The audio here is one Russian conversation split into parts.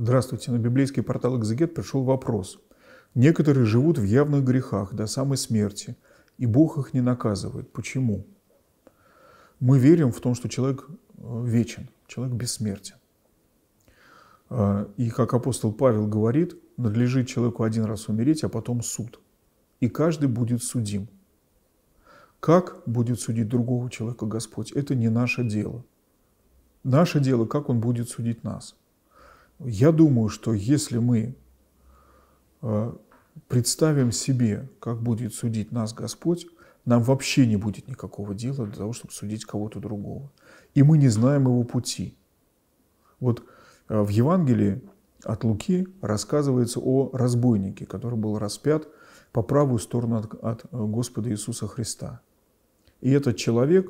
Здравствуйте, на библейский портал «Экзегет» пришел вопрос. Некоторые живут в явных грехах до самой смерти, и Бог их не наказывает. Почему? Мы верим в том, что человек э, вечен, человек бессмертен. А, и как апостол Павел говорит, надлежит человеку один раз умереть, а потом суд. И каждый будет судим. Как будет судить другого человека Господь, это не наше дело. Наше дело, как Он будет судить нас – я думаю, что если мы э, представим себе, как будет судить нас Господь, нам вообще не будет никакого дела для того, чтобы судить кого-то другого. И мы не знаем его пути. Вот э, в Евангелии от Луки рассказывается о разбойнике, который был распят по правую сторону от, от э, Господа Иисуса Христа. И этот человек,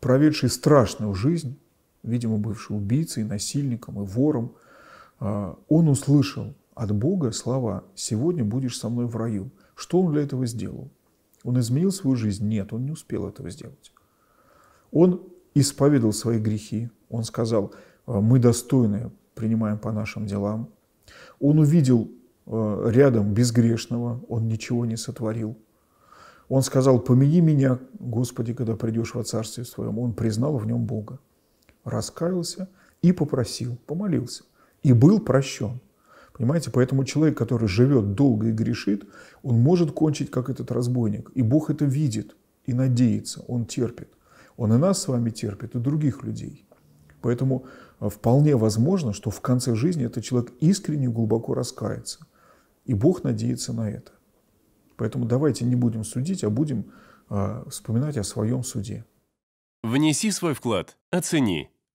проведший страшную жизнь, видимо, бывший убийцей, насильником и вором, а, он услышал от Бога слова «сегодня будешь со мной в раю». Что он для этого сделал? Он изменил свою жизнь? Нет, он не успел этого сделать. Он исповедал свои грехи. Он сказал, «А, мы достойны, принимаем по нашим делам. Он увидел а, рядом безгрешного, он ничего не сотворил. Он сказал, помяни меня, Господи, когда придешь во Царствие Своем. Он признал в нем Бога раскаялся и попросил, помолился, и был прощен. Понимаете, поэтому человек, который живет долго и грешит, он может кончить, как этот разбойник. И Бог это видит и надеется, он терпит. Он и нас с вами терпит, и других людей. Поэтому э, вполне возможно, что в конце жизни этот человек искренне и глубоко раскается. И Бог надеется на это. Поэтому давайте не будем судить, а будем э, вспоминать о своем суде. Внеси свой вклад, оцени,